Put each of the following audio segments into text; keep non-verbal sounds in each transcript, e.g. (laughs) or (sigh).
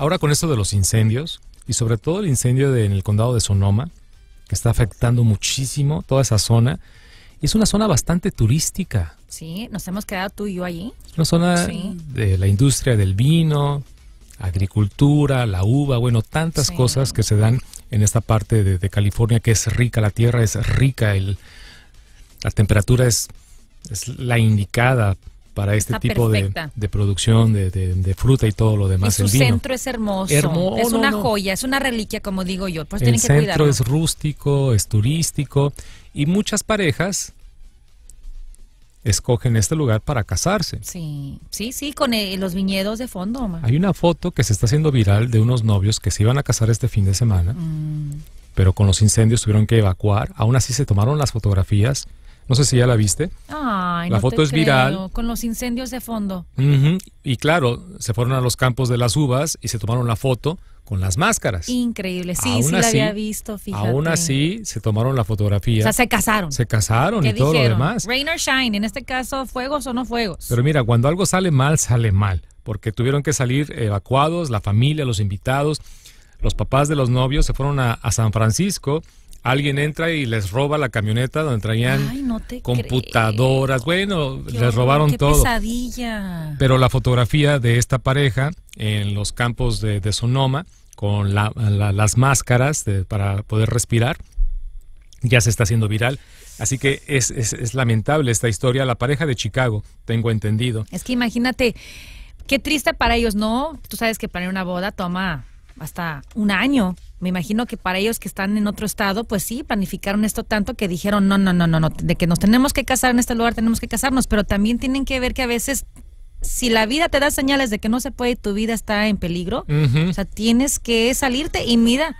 Ahora con esto de los incendios, y sobre todo el incendio en el condado de Sonoma, que está afectando muchísimo toda esa zona, es una zona bastante turística. Sí, nos hemos quedado tú y yo allí. una zona de la industria del vino, agricultura, la uva, bueno, tantas cosas que se dan en esta parte de, California que es rica, la tierra es rica, el, la temperatura es, es la indicada para este tipo de, producción de, de, fruta y todo lo demás. Y su el centro es hermoso, es oh, una joya, es una reliquia, como digo yo. Pues el centro es rústico, es turístico y muchas parejas escogen este lugar para casarse. Sí, sí, sí, con eh, los viñedos de fondo. Hay una foto que se está haciendo viral de unos novios que se iban a casar este fin de semana, mm. pero con los incendios tuvieron que evacuar. Aún así se tomaron las fotografías no sé si ya la viste. la foto es viral. Con los incendios de fondo. Y claro, se fueron a los campos de las uvas y se tomaron la foto con las máscaras. Increíble, sí, sí la había visto, fíjate. Aún así, se tomaron la fotografía. O sea, se casaron. Se casaron y todo lo demás. Rain or shine, en este caso, fuegos o no fuegos. Pero mira, cuando algo sale mal, sale mal. Porque tuvieron que salir evacuados, la familia, los invitados. Los papás de los novios se fueron a San Francisco alguien entra y les roba la camioneta donde traían computadoras. Bueno, les robaron qué todo. Pesadilla. Pero la fotografía de esta pareja en los campos de, Sonoma con las máscaras para poder respirar ya se está haciendo viral. Así que es, es lamentable esta historia. La pareja de Chicago, tengo entendido. Es que imagínate, qué triste para ellos, ¿no? Tú sabes que planear una boda toma hasta un año me imagino que para ellos que están en otro estado, pues sí, planificaron esto tanto que dijeron, no, no, no, no, no, de que nos tenemos que casar en este lugar, tenemos que casarnos, pero también tienen que ver que a veces si la vida te da señales de que no se puede tu vida está en peligro, o sea, tienes que salirte y mira,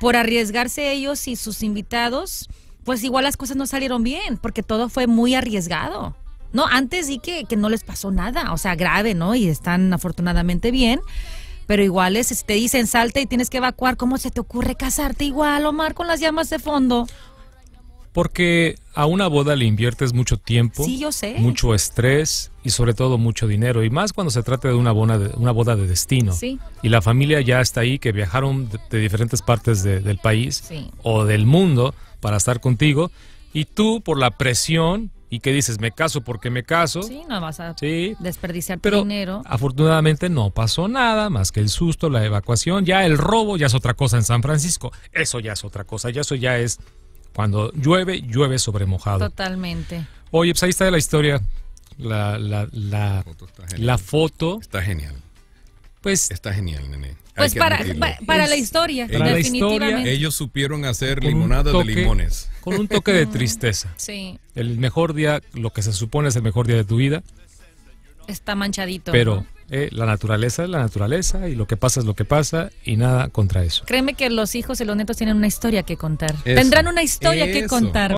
por arriesgarse ellos y sus invitados, pues igual las cosas no salieron bien, porque todo fue muy arriesgado. No, antes y que, que no les pasó nada, o sea, grave, ¿no? Y están afortunadamente bien pero igual es, te dicen Salta y tienes que evacuar, ¿cómo se te ocurre casarte igual, Omar, con las llamas de fondo? Porque a una boda le inviertes mucho tiempo, mucho estrés y sobre todo mucho dinero. Y más cuando se trata de una, boda de, destino. Y la familia ya está ahí, que viajaron de, diferentes partes del país o del mundo para estar contigo. Y tú, por la presión, ¿Y que dices? ¿Me caso porque me caso? Sí, no vas a desperdiciar Pero, dinero. Afortunadamente no pasó nada más que el susto, la evacuación. Ya el robo ya es otra cosa en San Francisco. Eso ya es otra cosa. Ya eso ya es cuando llueve, llueve sobre mojado. Totalmente. Oye, pues ahí está la historia. La, la, La foto está genial. Pues, Está genial, nene. Pues para, la historia, definitivamente. La historia, ellos supieron hacer limonada de limones. Con un toque de (laughs) tristeza. El mejor día, lo que se supone es el mejor día de tu vida. Está manchadito. Pero eh, la naturaleza es la naturaleza y lo que pasa es lo que pasa y nada contra eso. Créeme que los hijos y los nietos tienen una historia que contar. Tendrán una historia que contar.